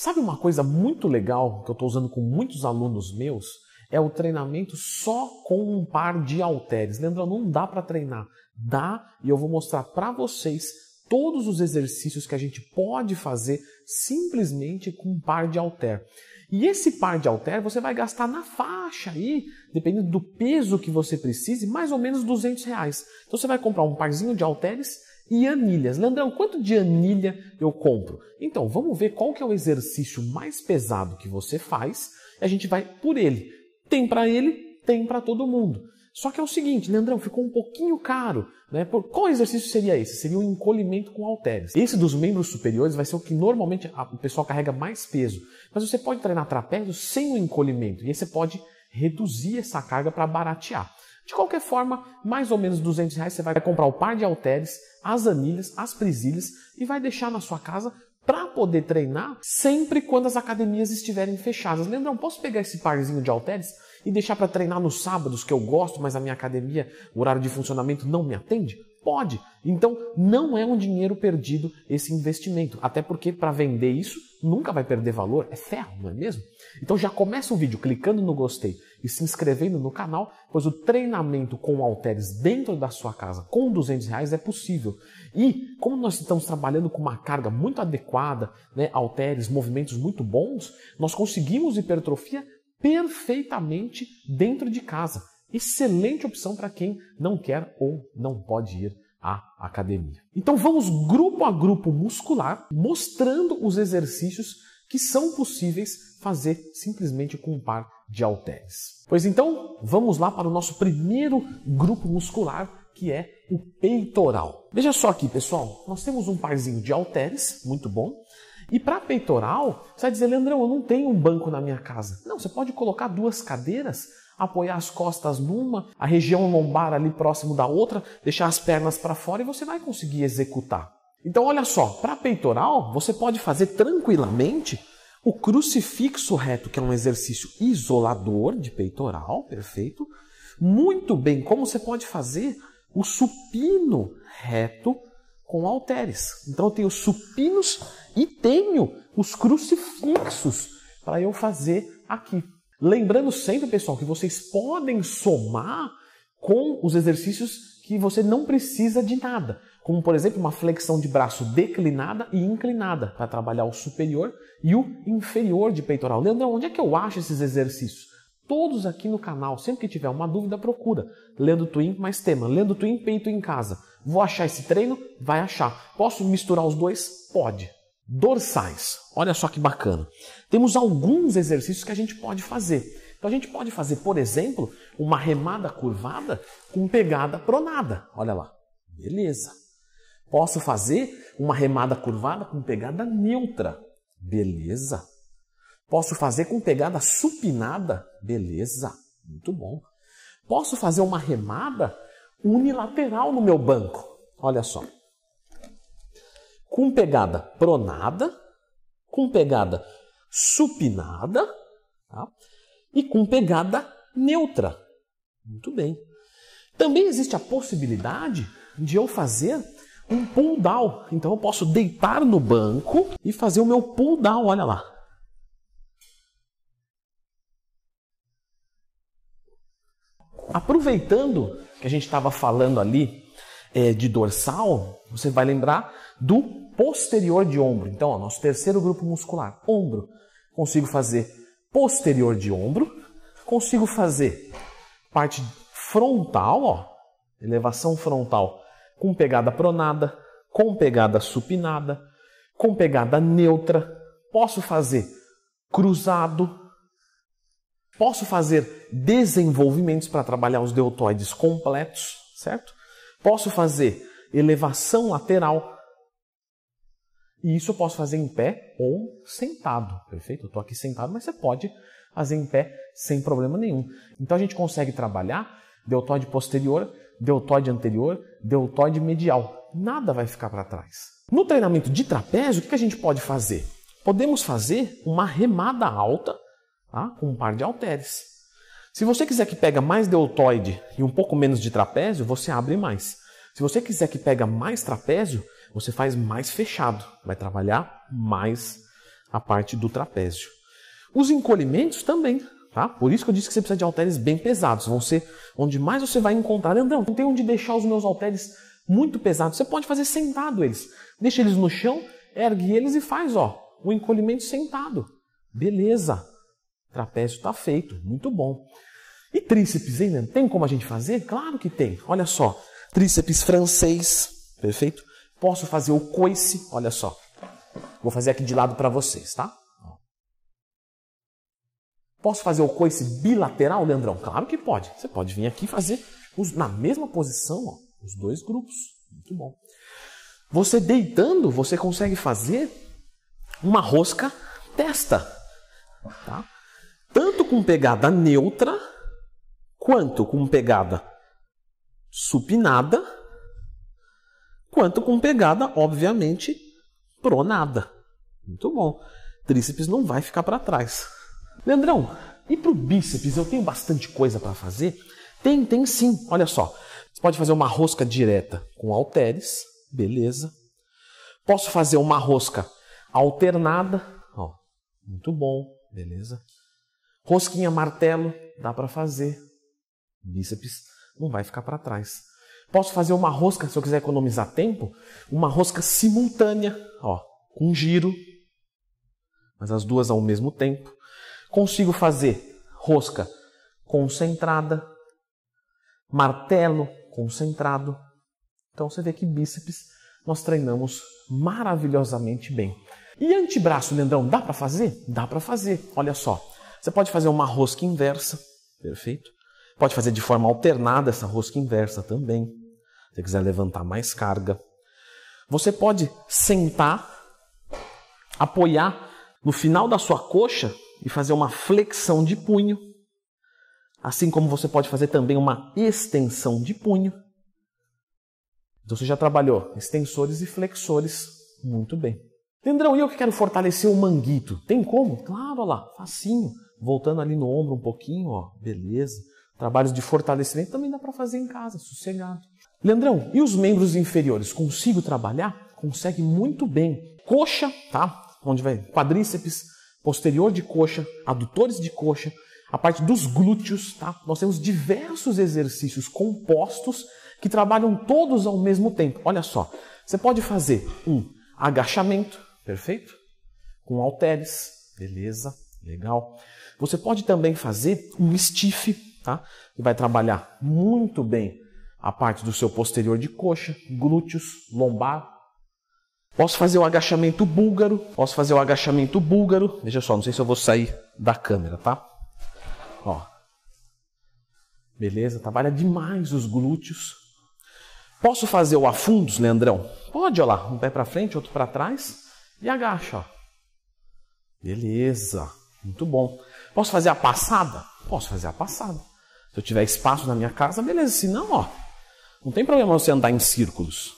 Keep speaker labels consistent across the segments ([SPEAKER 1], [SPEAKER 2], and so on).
[SPEAKER 1] Sabe uma coisa muito legal que eu estou usando com muitos alunos meus? É o treinamento só com um par de halteres. Lembra, não dá para treinar. Dá e eu vou mostrar para vocês todos os exercícios que a gente pode fazer simplesmente com um par de halter. E esse par de halter você vai gastar na faixa aí, dependendo do peso que você precise, mais ou menos 200 reais. Então você vai comprar um parzinho de halteres e anilhas. Leandrão, quanto de anilha eu compro? Então, vamos ver qual que é o exercício mais pesado que você faz e a gente vai por ele. Tem para ele, tem para todo mundo. Só que é o seguinte, Leandrão, ficou um pouquinho caro. Né? Qual exercício seria esse? Seria um encolhimento com halteres. Esse dos membros superiores vai ser o que normalmente o pessoal carrega mais peso. Mas você pode treinar trapézio sem o encolhimento. E aí você pode reduzir essa carga para baratear. De qualquer forma, mais ou menos 200 reais você vai comprar o par de halteres, as anilhas, as presilhas e vai deixar na sua casa para poder treinar sempre quando as academias estiverem fechadas. Lembram? Posso pegar esse parzinho de halteres e deixar para treinar nos sábados que eu gosto, mas a minha academia, o horário de funcionamento não me atende? Pode. Então não é um dinheiro perdido esse investimento, até porque para vender isso nunca vai perder valor, é ferro, não é mesmo? Então já começa o vídeo clicando no gostei e se inscrevendo no canal, pois o treinamento com halteres dentro da sua casa com 200 reais é possível. E como nós estamos trabalhando com uma carga muito adequada, né, halteres, movimentos muito bons, nós conseguimos hipertrofia perfeitamente dentro de casa. Excelente opção para quem não quer ou não pode ir à academia. Então vamos grupo a grupo muscular, mostrando os exercícios que são possíveis fazer simplesmente com um par de halteres. Pois então, vamos lá para o nosso primeiro grupo muscular, que é o peitoral. Veja só aqui, pessoal, nós temos um parzinho de halteres, muito bom. E para peitoral, você vai dizer, Leandrão, eu não tenho um banco na minha casa. Não, você pode colocar duas cadeiras, apoiar as costas numa, a região lombar ali próximo da outra, deixar as pernas para fora e você vai conseguir executar. Então, olha só, para peitoral, você pode fazer tranquilamente o crucifixo reto, que é um exercício isolador de peitoral, perfeito. Muito bem, como você pode fazer o supino reto com halteres. Então eu tenho supinos e tenho os crucifixos para eu fazer aqui. Lembrando sempre, pessoal, que vocês podem somar com os exercícios que você não precisa de nada como por exemplo uma flexão de braço declinada e inclinada para trabalhar o superior e o inferior de peitoral. Leandrão, onde é que eu acho esses exercícios? Todos aqui no canal, sempre que tiver uma dúvida, procura. Lendo Twin mais tema, Lendo Twin peito em casa. Vou achar esse treino? Vai achar. Posso misturar os dois? Pode. Dorsais. Olha só que bacana. Temos alguns exercícios que a gente pode fazer. Então a gente pode fazer, por exemplo, uma remada curvada com pegada pronada. Olha lá. Beleza. Posso fazer uma remada curvada com pegada neutra. Beleza. Posso fazer com pegada supinada. Beleza. Muito bom. Posso fazer uma remada unilateral no meu banco. Olha só. Com pegada pronada, com pegada supinada tá? e com pegada neutra. Muito bem. Também existe a possibilidade de eu fazer um pull down. Então eu posso deitar no banco e fazer o meu pull down, olha lá. Aproveitando que a gente estava falando ali é, de dorsal, você vai lembrar do posterior de ombro. Então, ó, nosso terceiro grupo muscular, ombro. Consigo fazer posterior de ombro, consigo fazer parte frontal, ó, elevação frontal com pegada pronada, com pegada supinada, com pegada neutra. Posso fazer cruzado. Posso fazer desenvolvimentos para trabalhar os deltoides completos, certo? Posso fazer elevação lateral. E isso eu posso fazer em pé ou sentado, perfeito? Eu estou aqui sentado, mas você pode fazer em pé sem problema nenhum. Então a gente consegue trabalhar deltoide posterior, deltoide anterior, deltoide medial. Nada vai ficar para trás. No treinamento de trapézio, o que a gente pode fazer? Podemos fazer uma remada alta tá? com um par de halteres. Se você quiser que pega mais deltoide e um pouco menos de trapézio, você abre mais. Se você quiser que pega mais trapézio, você faz mais fechado, vai trabalhar mais a parte do trapézio. Os encolhimentos também. Tá? Por isso que eu disse que você precisa de halteres bem pesados. Vão ser onde mais você vai encontrar. Leandrão, não tem onde deixar os meus halteres muito pesados. Você pode fazer sentado eles. Deixa eles no chão, ergue eles e faz ó, o encolhimento sentado. Beleza. Trapézio está feito. Muito bom. E tríceps, hein, Leandro? Tem como a gente fazer? Claro que tem. Olha só. Tríceps francês. Perfeito? Posso fazer o coice. Olha só. Vou fazer aqui de lado para vocês, tá? Posso fazer o coice bilateral, Leandrão? Claro que pode. Você pode vir aqui fazer os, na mesma posição, ó, os dois grupos. Muito bom. Você deitando, você consegue fazer uma rosca testa, tá? Tanto com pegada neutra, quanto com pegada supinada, quanto com pegada, obviamente, pronada. Muito bom. Tríceps não vai ficar para trás. Leandrão, e para o bíceps eu tenho bastante coisa para fazer? Tem, tem sim. Olha só, você pode fazer uma rosca direta com halteres, beleza. Posso fazer uma rosca alternada, ó, muito bom, beleza. Rosquinha martelo, dá para fazer. Bíceps não vai ficar para trás. Posso fazer uma rosca, se eu quiser economizar tempo, uma rosca simultânea, ó, com giro, mas as duas ao mesmo tempo. Consigo fazer rosca concentrada, martelo concentrado. Então você vê que bíceps nós treinamos maravilhosamente bem. E antebraço, Leandrão, dá para fazer? Dá para fazer. Olha só. Você pode fazer uma rosca inversa, perfeito? Pode fazer de forma alternada essa rosca inversa também. Se você quiser levantar mais carga. Você pode sentar, apoiar no final da sua coxa e fazer uma flexão de punho, assim como você pode fazer também uma extensão de punho. Então você já trabalhou extensores e flexores muito bem. Tendrão, e eu que quero fortalecer o manguito? Tem como? Claro, olha lá, facinho. Voltando ali no ombro um pouquinho, ó, beleza. Trabalhos de fortalecimento também dá para fazer em casa, sossegado. Leandrão, e os membros inferiores? Consigo trabalhar? Consegue muito bem. Coxa, tá? Onde vai? Quadríceps, posterior de coxa, adutores de coxa, a parte dos glúteos, tá? Nós temos diversos exercícios compostos que trabalham todos ao mesmo tempo. Olha só, você pode fazer um agachamento, perfeito? Com halteres, beleza, legal. Você pode também fazer um stiff, tá? Que vai trabalhar muito bem a parte do seu posterior de coxa, glúteos, lombar, Posso fazer o um agachamento búlgaro, posso fazer o um agachamento búlgaro. Veja só, não sei se eu vou sair da câmera, tá? Ó. Beleza, trabalha demais os glúteos. Posso fazer o afundos, Leandrão? Pode, ó lá, um pé para frente, outro para trás e agacha, ó. Beleza, muito bom. Posso fazer a passada? Posso fazer a passada. Se eu tiver espaço na minha casa, beleza. Se não, ó, não tem problema você andar em círculos.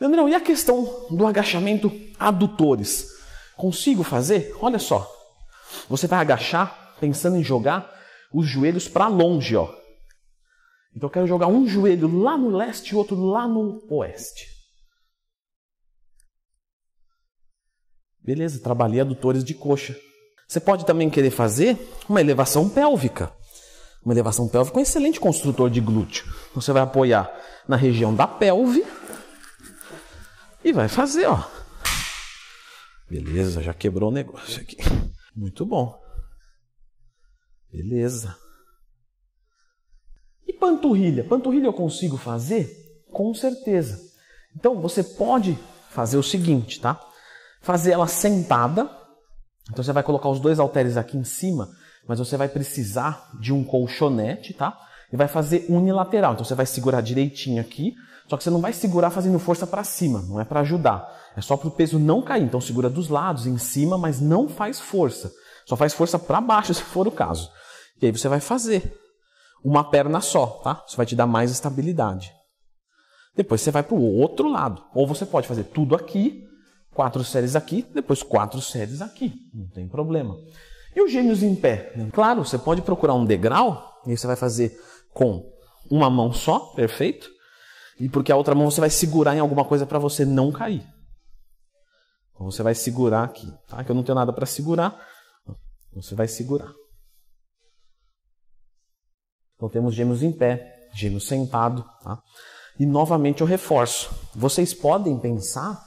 [SPEAKER 1] Leandrão, e a questão do agachamento adutores? Consigo fazer? Olha só. Você vai agachar pensando em jogar os joelhos para longe, ó. Então eu quero jogar um joelho lá no leste e outro lá no oeste. Beleza, trabalhei adutores de coxa. Você pode também querer fazer uma elevação pélvica. Uma elevação pélvica é um excelente construtor de glúteo. Você vai apoiar na região da pelve e vai fazer, ó. Beleza, já quebrou o negócio aqui. Muito bom. Beleza. E panturrilha? Panturrilha eu consigo fazer? Com certeza. Então você pode fazer o seguinte, tá? Fazer ela sentada. Então você vai colocar os dois halteres aqui em cima, mas você vai precisar de um colchonete, tá? E vai fazer unilateral. Então você vai segurar direitinho aqui, só que você não vai segurar fazendo força para cima, não é para ajudar. É só para o peso não cair. Então segura dos lados, em cima, mas não faz força. Só faz força para baixo, se for o caso. E aí você vai fazer uma perna só, tá? Isso vai te dar mais estabilidade. Depois você vai para o outro lado. Ou você pode fazer tudo aqui, quatro séries aqui, depois quatro séries aqui. Não tem problema. E os gêmeos em pé? Claro, você pode procurar um degrau, e aí você vai fazer com uma mão só, perfeito? e porque a outra mão você vai segurar em alguma coisa para você não cair. Então você vai segurar aqui, tá? Que eu não tenho nada para segurar. Então, você vai segurar. Então temos gêmeos em pé, gêmeos sentado, tá? E novamente eu reforço. Vocês podem pensar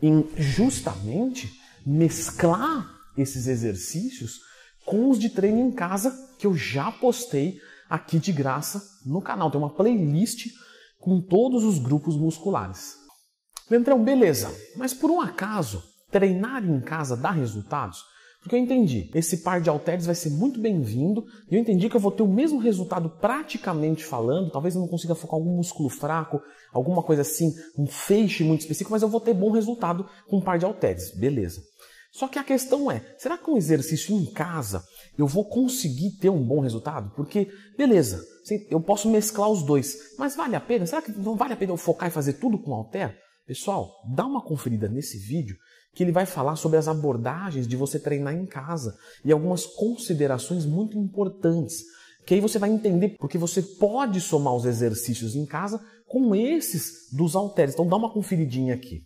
[SPEAKER 1] em justamente mesclar esses exercícios com os de treino em casa que eu já postei aqui de graça no canal. Tem uma playlist com todos os grupos musculares. Leandrão, beleza, mas por um acaso, treinar em casa dá resultados? Porque eu entendi, esse par de halteres vai ser muito bem-vindo e eu entendi que eu vou ter o mesmo resultado praticamente falando. Talvez eu não consiga focar algum músculo fraco, alguma coisa assim, um feixe muito específico, mas eu vou ter bom resultado com um par de halteres. Beleza. Só que a questão é, será que um exercício em casa eu vou conseguir ter um bom resultado? Porque, beleza, eu posso mesclar os dois, mas vale a pena? Será que não vale a pena eu focar e fazer tudo com Alter? Pessoal, dá uma conferida nesse vídeo que ele vai falar sobre as abordagens de você treinar em casa e algumas considerações muito importantes. Que aí você vai entender porque você pode somar os exercícios em casa com esses dos halteres. Então dá uma conferidinha aqui.